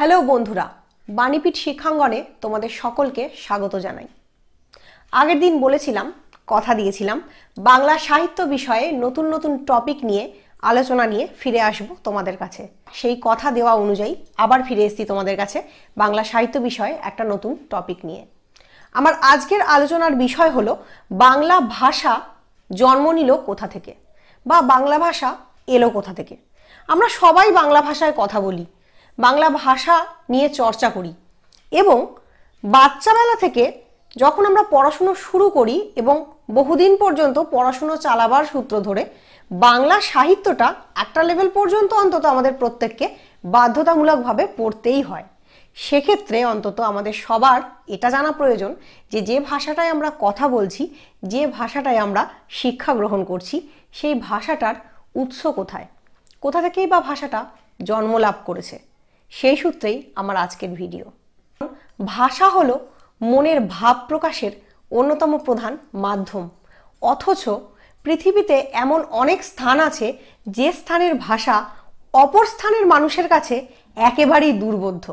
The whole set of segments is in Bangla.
হ্যালো বন্ধুরা বাণীপীঠ শিক্ষাঙ্গনে তোমাদের সকলকে স্বাগত জানাই আগের দিন বলেছিলাম কথা দিয়েছিলাম বাংলা সাহিত্য বিষয়ে নতুন নতুন টপিক নিয়ে আলোচনা নিয়ে ফিরে আসব তোমাদের কাছে সেই কথা দেওয়া অনুযায়ী আবার ফিরে এসেছি তোমাদের কাছে বাংলা সাহিত্য বিষয়ে একটা নতুন টপিক নিয়ে আমার আজকের আলোচনার বিষয় হলো বাংলা ভাষা জন্ম নিল কোথা থেকে বা বাংলা ভাষা এলো কোথা থেকে আমরা সবাই বাংলা ভাষায় কথা বলি বাংলা ভাষা নিয়ে চর্চা করি এবং বাচ্চাবেলা থেকে যখন আমরা পড়াশুনো শুরু করি এবং বহুদিন পর্যন্ত পড়াশুনো চালাবার সূত্র ধরে বাংলা সাহিত্যটা একটা লেভেল পর্যন্ত অন্তত আমাদের প্রত্যেককে বাধ্যতামূলকভাবে পড়তেই হয় সেক্ষেত্রে অন্তত আমাদের সবার এটা জানা প্রয়োজন যে যে ভাষাটায় আমরা কথা বলছি যে ভাষাটায় আমরা শিক্ষা গ্রহণ করছি সেই ভাষাটার উৎস কোথায় কোথা থেকেই বা ভাষাটা জন্ম লাভ করেছে সেই সূত্রেই আমার আজকের ভিডিও ভাষা হলো মনের ভাব প্রকাশের অন্যতম প্রধান মাধ্যম অথচ পৃথিবীতে এমন অনেক স্থান আছে যে স্থানের ভাষা অপর স্থানের মানুষের কাছে একেবারেই দুর্বোধ্য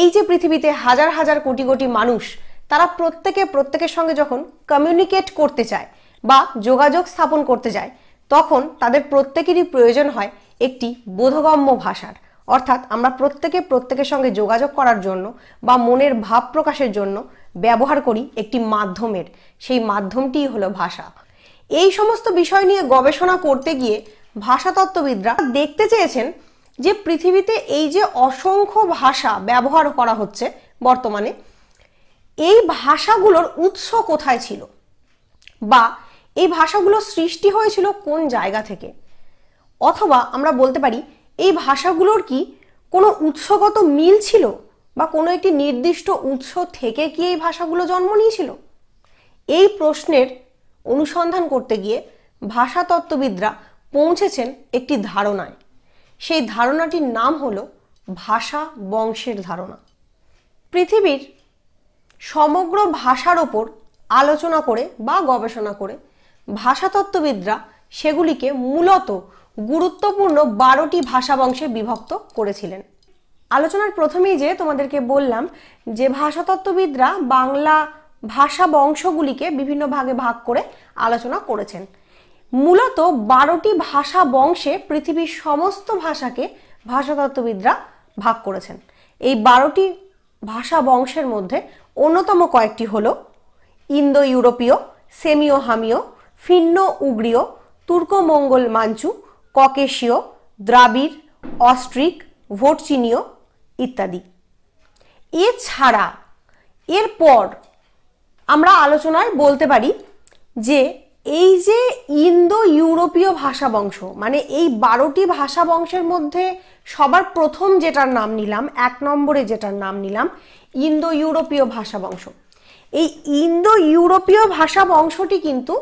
এই যে পৃথিবীতে হাজার হাজার কোটি কোটি মানুষ তারা প্রত্যেকে প্রত্যেকের সঙ্গে যখন কমিউনিকেট করতে চায় বা যোগাযোগ স্থাপন করতে যায় তখন তাদের প্রত্যেকেরই প্রয়োজন হয় একটি বোধগম্য ভাষার অর্থাৎ আমরা প্রত্যেকে প্রত্যেকের সঙ্গে যোগাযোগ করার জন্য বা মনের ভাব প্রকাশের জন্য ব্যবহার করি একটি মাধ্যমের সেই মাধ্যমটি হলো ভাষা এই সমস্ত বিষয় নিয়ে গবেষণা করতে গিয়ে ভাষাতত্ত্ববিদরা দেখতে চেয়েছেন যে পৃথিবীতে এই যে অসংখ্য ভাষা ব্যবহার করা হচ্ছে বর্তমানে এই ভাষাগুলোর উৎস কোথায় ছিল বা এই ভাষাগুলো সৃষ্টি হয়েছিল কোন জায়গা থেকে অথবা আমরা বলতে পারি এই ভাষাগুলোর কি কোনো উৎসগত মিল ছিল বা কোনো একটি নির্দিষ্ট উৎস থেকে কি এই ভাষাগুলো জন্ম নিয়েছিল এই প্রশ্নের অনুসন্ধান করতে গিয়ে ভাষাতত্ত্ববিদরা পৌঁছেছেন একটি ধারণায় সেই ধারণাটির নাম হলো ভাষা বংশের ধারণা পৃথিবীর সমগ্র ভাষার ওপর আলোচনা করে বা গবেষণা করে ভাষাতত্ত্ববিদরা সেগুলিকে মূলত গুরুত্বপূর্ণ বারোটি ভাষাবংশে বিভক্ত করেছিলেন আলোচনার প্রথমেই যে তোমাদেরকে বললাম যে ভাষাতত্ত্ববিদরা বাংলা ভাষা বংশগুলিকে বিভিন্ন ভাগে ভাগ করে আলোচনা করেছেন মূলত বারোটি ভাষা বংশে পৃথিবীর সমস্ত ভাষাকে ভাষাতত্ত্ববিদরা ভাগ করেছেন এই বারোটি ভাষা বংশের মধ্যে অন্যতম কয়েকটি হল ইন্দো ইউরোপীয় সেমিও হামীয় ফিন্ন উগ্রীয় তুর্কমঙ্গল মাঞ্চু ককেশীয় দ্রাবিড় অস্ট্রিক ভোটচিনীয় ইত্যাদি এছাড়া এরপর আমরা আলোচনায় বলতে পারি যে এই যে ইন্দো ইউরোপীয় ভাষা বংশ মানে এই বারোটি ভাষা বংশের মধ্যে সবার প্রথম যেটার নাম নিলাম এক নম্বরে যেটার নাম নিলাম ইন্দো ইউরোপীয় ভাষা বংশ এই ইন্দো ইউরোপীয় ভাষা বংশটি কিন্তু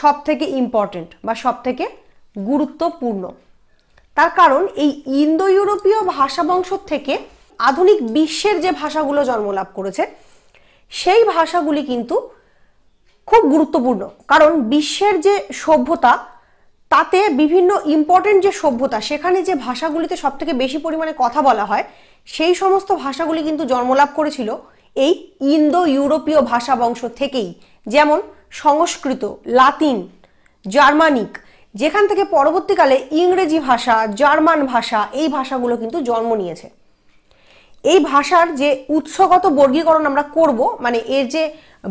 সব থেকে ইম্পর্টেন্ট বা সব থেকে গুরুত্বপূর্ণ তার কারণ এই ইন্দো ইউরোপীয় ভাষা বংশ থেকে আধুনিক বিশ্বের যে ভাষাগুলো জন্মলাভ করেছে সেই ভাষাগুলি কিন্তু খুব গুরুত্বপূর্ণ কারণ বিশ্বের যে সভ্যতা তাতে বিভিন্ন ইম্পর্টেন্ট যে সভ্যতা সেখানে যে ভাষাগুলিতে সব থেকে বেশি পরিমাণে কথা বলা হয় সেই সমস্ত ভাষাগুলি কিন্তু জন্মলাভ করেছিল এই ইন্দো ইউরোপীয় ভাষা বংশ থেকেই যেমন সংস্কৃত লাতিন জার্মানিক যেখান থেকে পরবর্তীকালে ইংরেজি ভাষা জার্মান ভাষা এই ভাষাগুলো কিন্তু জন্ম নিয়েছে এই ভাষার যে উৎসগত বর্গীকরণ আমরা করব মানে এর যে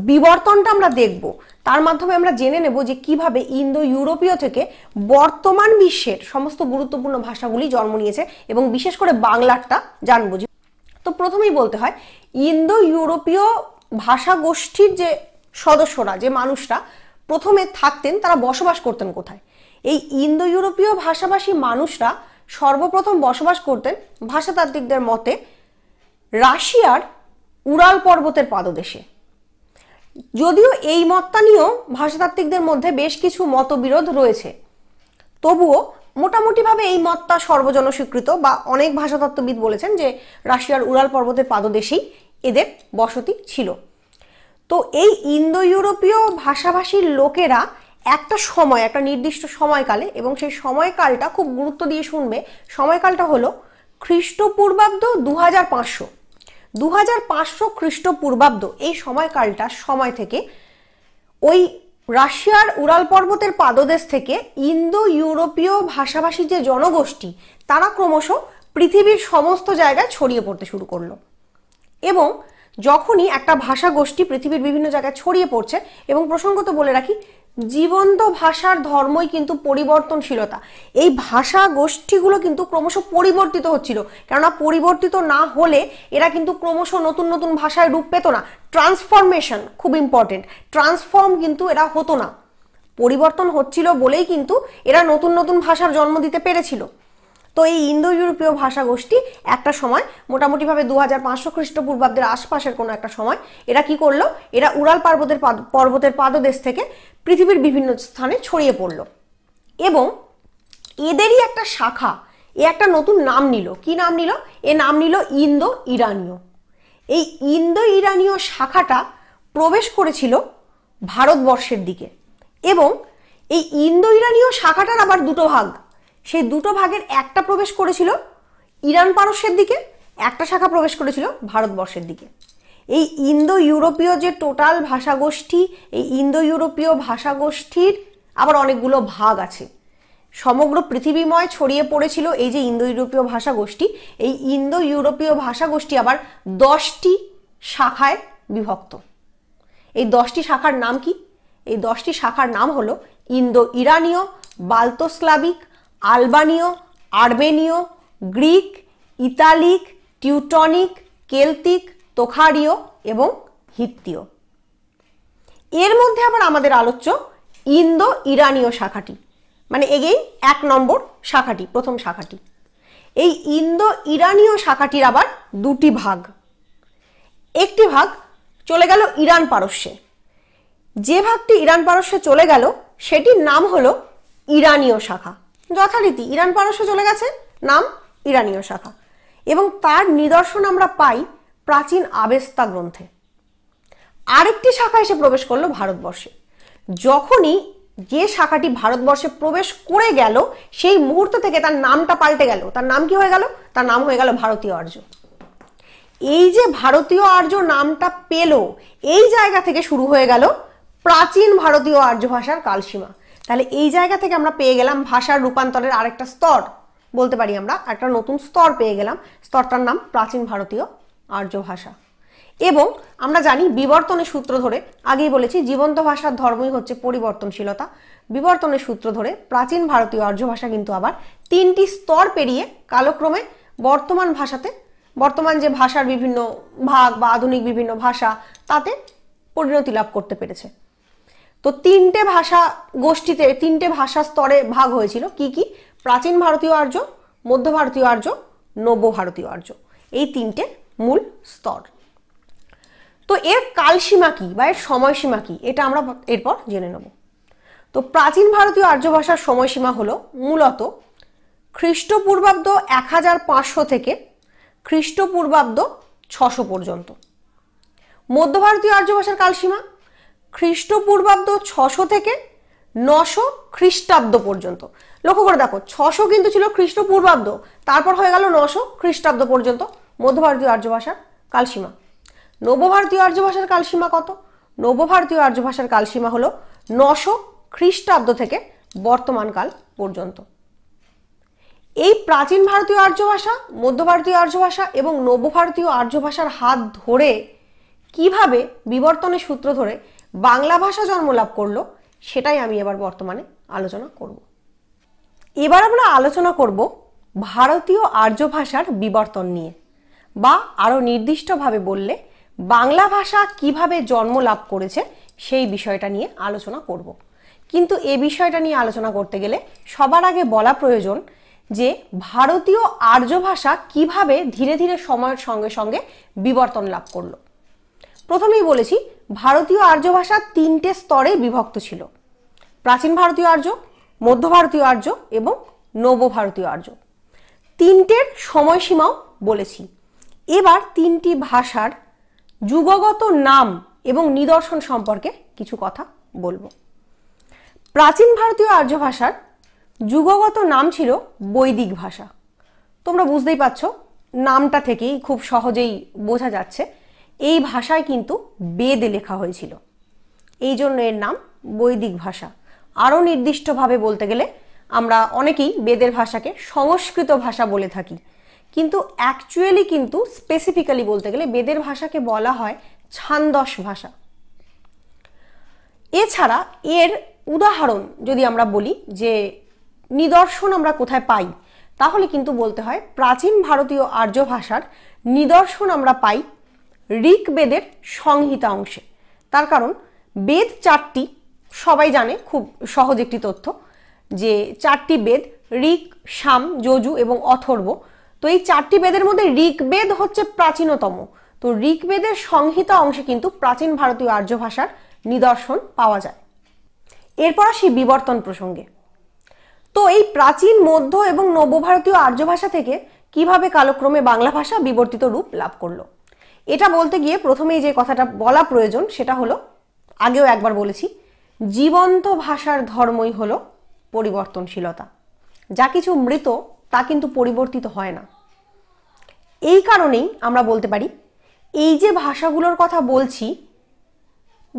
বিবর্তনটা আমরা দেখব তার মাধ্যমে আমরা জেনে নেব যে কিভাবে ইন্দো ইউরোপীয় থেকে বর্তমান বিশ্বের সমস্ত গুরুত্বপূর্ণ ভাষাগুলি জন্ম নিয়েছে এবং বিশেষ করে বাংলারটা জানবো তো প্রথমেই বলতে হয় ইন্দো ইউরোপীয় ভাষা গোষ্ঠীর যে সদস্যরা যে মানুষরা প্রথমে থাকতেন তারা বসবাস করতেন কোথায় এই ইন্দো ইউরোপীয় ভাষাভাষী মানুষরা সর্বপ্রথম বসবাস করতেন ভাষাতাত্ত্বিকদের মতে রাশিয়ার উড়াল পর্বতের পাদদেশে যদিও এই মতটা নিয়েও ভাষাতাত্ত্বিকদের মধ্যে বেশ কিছু মতবিরোধ রয়েছে তবুও মোটামুটিভাবে এই মতটা সর্বজনস্বীকৃত বা অনেক ভাষাতত্ত্ববিদ বলেছেন যে রাশিয়ার উড়াল পর্বতের পাদদেশেই এদের বসতি ছিল তো এই ইন্দো ইউরোপীয় ভাষাভাষীর লোকেরা একটা সময় একটা নির্দিষ্ট সময়কালে এবং সেই সময়কালটা খুব গুরুত্ব দিয়ে শুনবে সময়কালটা হলো খ্রিস্টপূর্বাব্দ দু হাজার পাঁচশো দু হাজার পাঁচশো খ্রিস্টপূর্বাব্দ এই সময়কালটার সময় থেকে ওই রাশিয়ার উড়াল পর্বতের পাদদেশ থেকে ইন্দো ইউরোপীয় ভাষাভাষী যে জনগোষ্ঠী তারা ক্রমশ পৃথিবীর সমস্ত জায়গায় ছড়িয়ে পড়তে শুরু করলো এবং যখনই একটা ভাষা গোষ্ঠী পৃথিবীর বিভিন্ন জায়গায় ছড়িয়ে পড়ছে এবং প্রসঙ্গত বলে রাখি জীবন্ত ভাষার ধর্মই কিন্তু পরিবর্তনশীলতা এই ভাষা গোষ্ঠীগুলো কিন্তু ক্রমশ পরিবর্তিত হচ্ছিল কেননা পরিবর্তিত না হলে এরা কিন্তু ক্রমশ নতুন নতুন ভাষায় রূপ পেত না ট্রান্সফরমেশন খুব ইম্পর্টেন্ট ট্রান্সফর্ম কিন্তু এরা হতো না পরিবর্তন হচ্ছিল বলেই কিন্তু এরা নতুন নতুন ভাষার জন্ম দিতে পেরেছিল তো এই ইন্দো ইউরোপীয় ভাষা গোষ্ঠী একটা সময় মোটামুটিভাবে দু হাজার পাঁচশো খ্রিস্টপূর্বাব্দের আশপাশের কোনো একটা সময় এরা কি করলো এরা উড়াল পার্বতের পর্বতের পাদদেশ থেকে পৃথিবীর বিভিন্ন স্থানে ছড়িয়ে পড়ল এবং এদেরই একটা শাখা এ একটা নতুন নাম নিল কি নাম নিল এ নাম নিল ইন্দো ইরানীয় এই ইন্দো ইরানীয় শাখাটা প্রবেশ করেছিল ভারতবর্ষের দিকে এবং এই ইন্দো ইরানীয় শাখাটার আবার দুটো ভাগ সেই দুটো ভাগের একটা প্রবেশ করেছিল ইরান পারস্যের দিকে একটা শাখা প্রবেশ করেছিল ভারতবর্ষের দিকে এই ইন্দো ইউরোপীয় যে টোটাল ভাষাগোষ্ঠী এই ইন্দো ইউরোপীয় ভাষাগোষ্ঠীর আবার অনেকগুলো ভাগ আছে সমগ্র পৃথিবীময় ছড়িয়ে পড়েছিল এই যে ইন্দো ইউরোপীয় ভাষাগোষ্ঠী এই ইন্দো ইউরোপীয় ভাষাগোষ্ঠী আবার দশটি শাখায় বিভক্ত এই দশটি শাখার নাম কি এই দশটি শাখার নাম হলো ইন্দো ইরানীয় বাল্তোস্লাবিক আলবানীয় আর্মেনীয় গ্রিক ইতালিক টিউটনিক কেলতিক তোখারীয় এবং হিত্তীয় এর মধ্যে আবার আমাদের আলোচ্য ইন্দো ইরানীয় শাখাটি মানে এগেই এক নম্বর শাখাটি প্রথম শাখাটি এই ইন্দো ইরানীয় শাখাটির আবার দুটি ভাগ একটি ভাগ চলে গেল ইরান পারস্যে যে ভাগটি ইরান পারস্যে চলে গেল সেটির নাম হলো ইরানীয় শাখা যথারীতি ইরান পারস্য চলে গেছে নাম ইরানীয় শাখা এবং তার নিদর্শন আমরা পাই প্রাচীন আবেস্তা গ্রন্থে আরেকটি শাখা এসে প্রবেশ করলো ভারতবর্ষে যখনই যে শাখাটি ভারতবর্ষে প্রবেশ করে গেল সেই মুহূর্ত থেকে তার নামটা পাল্টে গেল তার নাম কি হয়ে গেল তার নাম হয়ে গেল ভারতীয় আর্য এই যে ভারতীয় আর্য নামটা পেল এই জায়গা থেকে শুরু হয়ে গেল প্রাচীন ভারতীয় আর্য ভাষার কালসীমা তাহলে এই জায়গা থেকে আমরা পেয়ে গেলাম ভাষার রূপান্তরের আরেকটা স্তর বলতে পারি আমরা একটা নতুন স্তর পেয়ে গেলাম স্তরটার নাম প্রাচীন ভারতীয় আর্য ভাষা এবং আমরা জানি বিবর্তনের সূত্র ধরে আগেই বলেছি জীবন্ত ভাষার ধর্মই হচ্ছে পরিবর্তনশীলতা বিবর্তনের সূত্র ধরে প্রাচীন ভারতীয় আর্য ভাষা কিন্তু আবার তিনটি স্তর পেরিয়ে কালক্রমে বর্তমান ভাষাতে বর্তমান যে ভাষার বিভিন্ন ভাগ বা আধুনিক বিভিন্ন ভাষা তাতে পরিণতি লাভ করতে পেরেছে তো তিনটে ভাষা গোষ্ঠীতে তিনটে ভাষা স্তরে ভাগ হয়েছিল কি কি প্রাচীন ভারতীয় আর্য মধ্য ভারতীয় আর্য নব্য ভারতীয় আর্য এই তিনটে মূল স্তর তো এর কালসীমা কি বা এর সময়সীমা কি এটা আমরা এরপর জেনে নেব তো প্রাচীন ভারতীয় আর্য ভাষার সময়সীমা হলো মূলত খ্রিস্টপূর্বাব্দ এক হাজার পাঁচশো থেকে খ্রিস্টপূর্বাব্দ ছশো পর্যন্ত মধ্য ভারতীয় আর্য ভাষার কালসীমা খ্রিস্টপূর্বাব্দ ছশো থেকে নশো খ্রিস্টাব্দ পর্যন্ত লক্ষ্য করে দেখো ছশো কিন্তু ছিল খ্রিস্টপূর্বাব্দ তারপর হয়ে গেল নশো খ্রিস্টাব্দ পর্যন্ত মধ্যভারতীয় আর্য ভাষার কালসীমা নবভারতীয় আর্য ভাষার কালসীমা কত নবভারতীয় আর্য ভাষার কালসীমা হলো নশো খ্রিস্টাব্দ থেকে বর্তমানকাল পর্যন্ত এই প্রাচীন ভারতীয় আর্য ভাষা মধ্য ভারতীয় আর্য ভাষা এবং নবভারতীয় আর্য ভাষার হাত ধরে কিভাবে বিবর্তনের সূত্র ধরে বাংলা ভাষা জন্মলাভ করলো সেটাই আমি এবার বর্তমানে আলোচনা করব এবার আমরা আলোচনা করব ভারতীয় আর্য ভাষার বিবর্তন নিয়ে বা আরও নির্দিষ্টভাবে বললে বাংলা ভাষা কিভাবে জন্ম লাভ করেছে সেই বিষয়টা নিয়ে আলোচনা করব কিন্তু এ বিষয়টা নিয়ে আলোচনা করতে গেলে সবার আগে বলা প্রয়োজন যে ভারতীয় আর্য ভাষা কিভাবে ধীরে ধীরে সময়ের সঙ্গে সঙ্গে বিবর্তন লাভ করলো প্রথমেই বলেছি ভারতীয় আর্য ভাষা তিনটে স্তরে বিভক্ত ছিল প্রাচীন ভারতীয় আর্য মধ্য ভারতীয় আর্য এবং নব ভারতীয় আর্য তিনটের সময়সীমাও বলেছি এবার তিনটি ভাষার যুগগত নাম এবং নিদর্শন সম্পর্কে কিছু কথা বলবো প্রাচীন ভারতীয় আর্য ভাষার যুগগত নাম ছিল বৈদিক ভাষা তোমরা বুঝতেই পারছো নামটা থেকেই খুব সহজেই বোঝা যাচ্ছে এই ভাষায় কিন্তু বেদে লেখা হয়েছিল এই জন্য এর নাম বৈদিক ভাষা আরও নির্দিষ্টভাবে বলতে গেলে আমরা অনেকেই বেদের ভাষাকে সংস্কৃত ভাষা বলে থাকি কিন্তু অ্যাকচুয়ালি কিন্তু স্পেসিফিক্যালি বলতে গেলে বেদের ভাষাকে বলা হয় ছান্দস ভাষা এছাড়া এর উদাহরণ যদি আমরা বলি যে নিদর্শন আমরা কোথায় পাই তাহলে কিন্তু বলতে হয় প্রাচীন ভারতীয় আর্য ভাষার নিদর্শন আমরা পাই ঋকবেদের সংহিতা অংশে তার কারণ বেদ চারটি সবাই জানে খুব সহজ একটি তথ্য যে চারটি বেদ ঋক সাম যজু এবং অথর্ব তো এই চারটি বেদের মধ্যে ঋকবেদ হচ্ছে প্রাচীনতম তো ঋকবেদের সংহিতা অংশে কিন্তু প্রাচীন ভারতীয় আর্য ভাষার নিদর্শন পাওয়া যায় এরপর আসি বিবর্তন প্রসঙ্গে তো এই প্রাচীন মধ্য এবং নবভারতীয় আর্য ভাষা থেকে কিভাবে কালক্রমে বাংলা ভাষা বিবর্তিত রূপ লাভ করলো এটা বলতে গিয়ে প্রথমেই যে কথাটা বলা প্রয়োজন সেটা হলো আগেও একবার বলেছি জীবন্ত ভাষার ধর্মই হলো পরিবর্তনশীলতা যা কিছু মৃত তা কিন্তু পরিবর্তিত হয় না এই কারণেই আমরা বলতে পারি এই যে ভাষাগুলোর কথা বলছি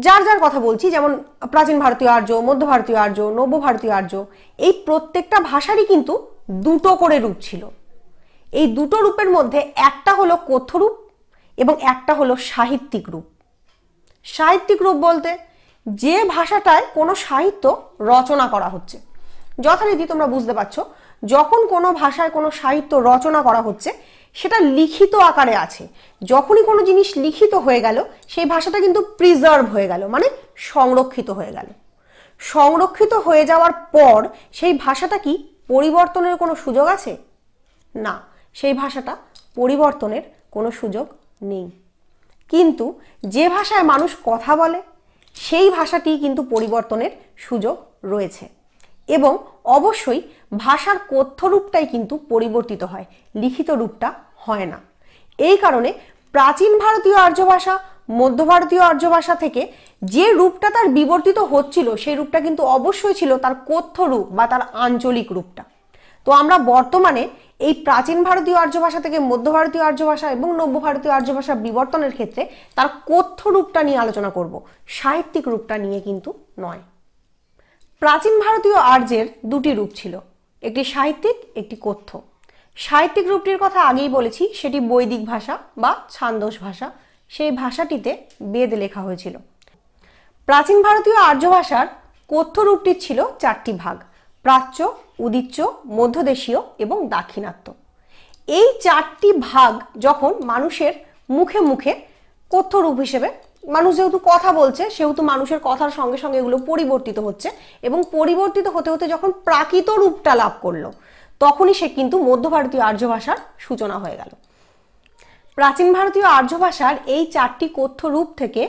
যার যার কথা বলছি যেমন প্রাচীন ভারতীয় আর্য মধ্য ভারতীয় আর্য নব্য ভারতীয় আর্য এই প্রত্যেকটা ভাষারই কিন্তু দুটো করে রূপ ছিল এই দুটো রূপের মধ্যে একটা হলো কথ্যরূপ এবং একটা হলো সাহিত্যিক রূপ সাহিত্যিক রূপ বলতে যে ভাষাটায় কোনো সাহিত্য রচনা করা হচ্ছে যথারীতি তোমরা বুঝতে পারছো যখন কোনো ভাষায় কোনো সাহিত্য রচনা করা হচ্ছে সেটা লিখিত আকারে আছে যখনই কোনো জিনিস লিখিত হয়ে গেল সেই ভাষাটা কিন্তু প্রিজার্ভ হয়ে গেল মানে সংরক্ষিত হয়ে গেল সংরক্ষিত হয়ে যাওয়ার পর সেই ভাষাটা কি পরিবর্তনের কোনো সুযোগ আছে না সেই ভাষাটা পরিবর্তনের কোনো সুযোগ নেই কিন্তু যে ভাষায় মানুষ কথা বলে সেই ভাষাটি কিন্তু পরিবর্তনের সুযোগ রয়েছে এবং অবশ্যই ভাষার কথ্য রূপটাই কিন্তু পরিবর্তিত হয় লিখিত রূপটা হয় না এই কারণে প্রাচীন ভারতীয় আর্য ভাষা মধ্য ভারতীয় আর্য ভাষা থেকে যে রূপটা তার বিবর্তিত হচ্ছিল সেই রূপটা কিন্তু অবশ্যই ছিল তার কথ্য রূপ বা তার আঞ্চলিক রূপটা তো আমরা বর্তমানে এই প্রাচীন ভারতীয় আর্য ভাষা থেকে মধ্য ভারতীয় আর্য ভাষা এবং নব্য ভারতীয় আর্য ভাষা বিবর্তনের ক্ষেত্রে তার কথ্য রূপটা নিয়ে আলোচনা করব সাহিত্যিক রূপটা নিয়ে কিন্তু নয় প্রাচীন ভারতীয় আর্যের দুটি রূপ ছিল একটি সাহিত্যিক একটি কথ্য সাহিত্যিক রূপটির কথা আগেই বলেছি সেটি বৈদিক ভাষা বা ছান্দস ভাষা সেই ভাষাটিতে বেদ লেখা হয়েছিল প্রাচীন ভারতীয় আর্য ভাষার কথ্য রূপটি ছিল চারটি ভাগ প্রাচ্য উদিচ্য মধ্যদেশীয় এবং দাক্ষিণাত্য এই চারটি ভাগ যখন মানুষের মুখে মুখে কথ্য রূপ হিসেবে মানুষ যেহেতু কথা বলছে সেহেতু মানুষের কথার সঙ্গে সঙ্গে এগুলো পরিবর্তিত হচ্ছে এবং পরিবর্তিত হতে হতে যখন প্রাকৃত রূপটা লাভ করলো তখনই সে কিন্তু মধ্য ভারতীয় আর্য ভাষার সূচনা হয়ে গেল প্রাচীন ভারতীয় আর্য ভাষার এই চারটি কথ্য রূপ থেকে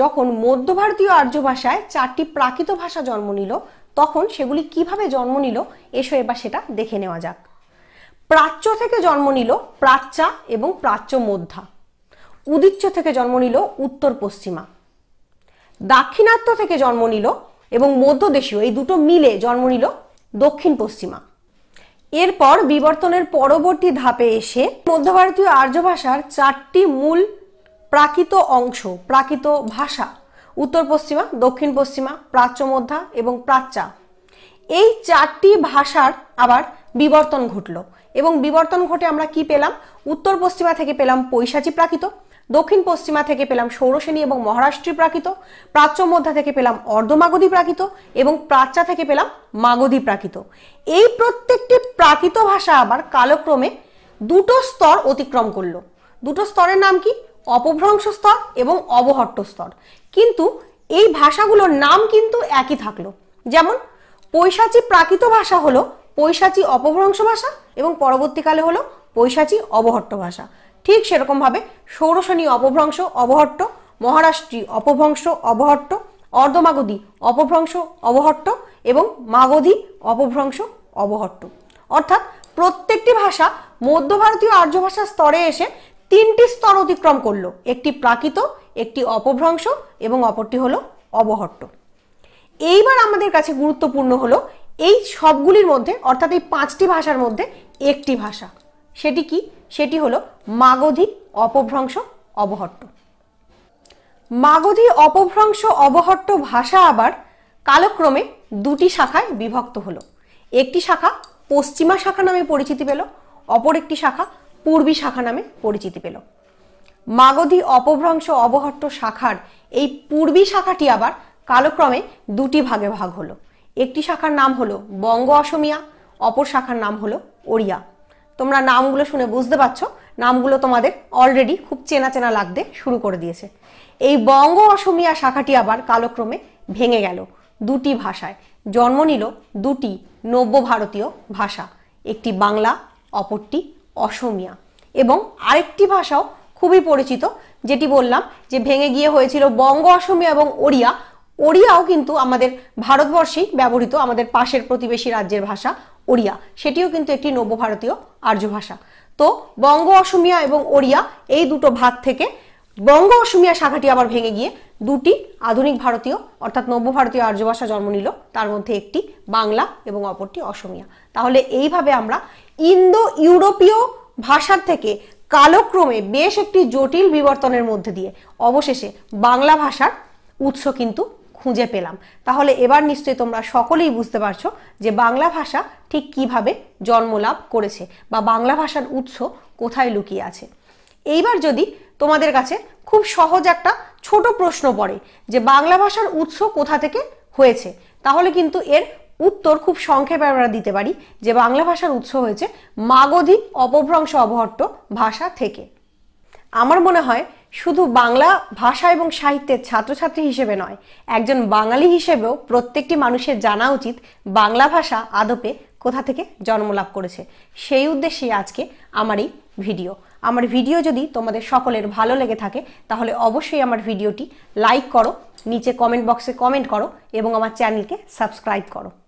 যখন মধ্য ভারতীয় আর্য ভাষায় চারটি প্রাকৃত ভাষা জন্ম নিল তখন সেগুলি কিভাবে জন্ম নিল এসো এবার সেটা দেখে নেওয়া যাক প্রাচ্য থেকে জন্ম নিল প্রাচ্যা এবং প্রাচ্য মধ্যা উদিচ্য থেকে জন্ম নিল উত্তর পশ্চিমা দাক্ষিণাত্য থেকে জন্ম নিল এবং মধ্যদেশীয় এই দুটো মিলে জন্ম নিল দক্ষিণ পশ্চিমা এরপর বিবর্তনের পরবর্তী ধাপে এসে মধ্য ভারতীয় আর্য ভাষার চারটি মূল প্রাকৃত অংশ প্রাকৃত ভাষা উত্তর পশ্চিমা দক্ষিণ পশ্চিমা প্রাচ্য মধ্যা এবং প্রাচ্যা এই চারটি ভাষার আবার বিবর্তন ঘটল এবং বিবর্তন ঘটে আমরা কি পেলাম উত্তর পশ্চিমা থেকে পেলাম পৈশাচী প্রাকৃত দক্ষিণ পশ্চিমা থেকে পেলাম সৌরসেনী এবং মহারাষ্ট্রী প্রাকৃত প্রাচ্য মধ্যা থেকে পেলাম অর্ধমাগধী প্রাকৃত এবং প্রাচ্যা থেকে পেলাম মাগধী প্রাকৃত এই প্রত্যেকটি প্রাকৃত ভাষা আবার কালক্রমে দুটো স্তর অতিক্রম করলো দুটো স্তরের নাম কি অপভ্রংশ স্তর এবং অবহট্ট স্তর কিন্তু এই ভাষাগুলোর নাম কিন্তু একই থাকলো যেমন পৈশাচী প্রাকৃত ভাষা হলো পৈশাচী অপভ্রংশ ভাষা এবং পরবর্তীকালে হলো পৈশাচি অবহট্ট ভাষা ঠিক সেরকমভাবে ষোড়শনী অপভ্রংশ অবহট্ট মহারাষ্ট্রী অপভ্রংশ অবহট্ট অর্ধমাগধী অপভ্রংশ অবহট্ট এবং মাগধী অপভ্রংশ অবহট্ট অর্থাৎ প্রত্যেকটি ভাষা মধ্য ভারতীয় আর্য ভাষার স্তরে এসে তিনটি স্তর অতিক্রম করলো একটি প্রাকৃত একটি অপভ্রংশ এবং অপরটি হলো অবহট্ট এইবার আমাদের কাছে গুরুত্বপূর্ণ হলো এই সবগুলির মধ্যে অর্থাৎ এই পাঁচটি ভাষার মধ্যে একটি ভাষা সেটি কি সেটি হলো মাগধী অপভ্রংশ অবহট্ট মাগধী অপভ্রংশ অবহট্ট ভাষা আবার কালক্রমে দুটি শাখায় বিভক্ত হলো একটি শাখা পশ্চিমা শাখা নামে পরিচিতি পেল অপর একটি শাখা পূর্বী শাখা নামে পরিচিতি পেল মাগধী অপভ্রংশ অবহট্ট শাখার এই পূর্বী শাখাটি আবার কালক্রমে দুটি ভাগে ভাগ হলো একটি শাখার নাম হলো বঙ্গ অসমিয়া অপর শাখার নাম হলো ওড়িয়া তোমরা নামগুলো শুনে বুঝতে পারছো নামগুলো তোমাদের অলরেডি খুব চেনা চেনা লাগতে শুরু করে দিয়েছে এই বঙ্গ অসমিয়া শাখাটি আবার কালক্রমে ভেঙে গেল দুটি ভাষায় জন্ম নিল দুটি নব্য ভারতীয় ভাষা একটি বাংলা অপরটি অসমিয়া এবং আরেকটি ভাষাও খুবই পরিচিত যেটি বললাম যে ভেঙে গিয়ে হয়েছিল বঙ্গ অসমিয়া এবং ওড়িয়া ওড়িয়াও কিন্তু আমাদের ভারতবর্ষেই ব্যবহৃত আমাদের পাশের প্রতিবেশী রাজ্যের ভাষা ওড়িয়া সেটিও কিন্তু একটি নবভারতীয় আর্য ভাষা তো বঙ্গ অসমিয়া এবং ওড়িয়া এই দুটো ভাগ থেকে বঙ্গ অসমিয়া শাখাটি আবার ভেঙে গিয়ে দুটি আধুনিক ভারতীয় অর্থাৎ নব্য ভারতীয় আর্য ভাষা জন্ম নিল তার মধ্যে একটি বাংলা এবং অপরটি অসমিয়া তাহলে এইভাবে আমরা ইন্দো ইউরোপীয় ভাষার থেকে কালক্রমে বেশ একটি জটিল বিবর্তনের মধ্যে দিয়ে অবশেষে বাংলা ভাষার উৎস কিন্তু খুঁজে পেলাম তাহলে এবার নিশ্চয়ই তোমরা সকলেই বুঝতে পারছো যে বাংলা ভাষা ঠিক কিভাবে জন্মলাভ করেছে বা বাংলা ভাষার উৎস কোথায় লুকিয়ে আছে এইবার যদি তোমাদের কাছে খুব সহজ একটা ছোট প্রশ্ন পড়ে যে বাংলা ভাষার উৎস কোথা থেকে হয়েছে তাহলে কিন্তু এর উত্তর খুব সংক্ষেপে আমরা দিতে পারি যে বাংলা ভাষার উৎস হয়েছে মাগধী অপভ্রংশ অবহট্ট ভাষা থেকে আমার মনে হয় শুধু বাংলা ভাষা এবং সাহিত্যের ছাত্রছাত্রী হিসেবে নয় একজন বাঙালি হিসেবেও প্রত্যেকটি মানুষের জানা উচিত বাংলা ভাষা আদপে কোথা থেকে জন্ম লাভ করেছে সেই উদ্দেশ্যেই আজকে আমার এই ভিডিও আমার ভিডিও যদি তোমাদের সকলের ভালো লেগে থাকে তাহলে অবশ্যই আমার ভিডিওটি লাইক করো নিচে কমেন্ট বক্সে কমেন্ট করো এবং আমার চ্যানেলকে সাবস্ক্রাইব করো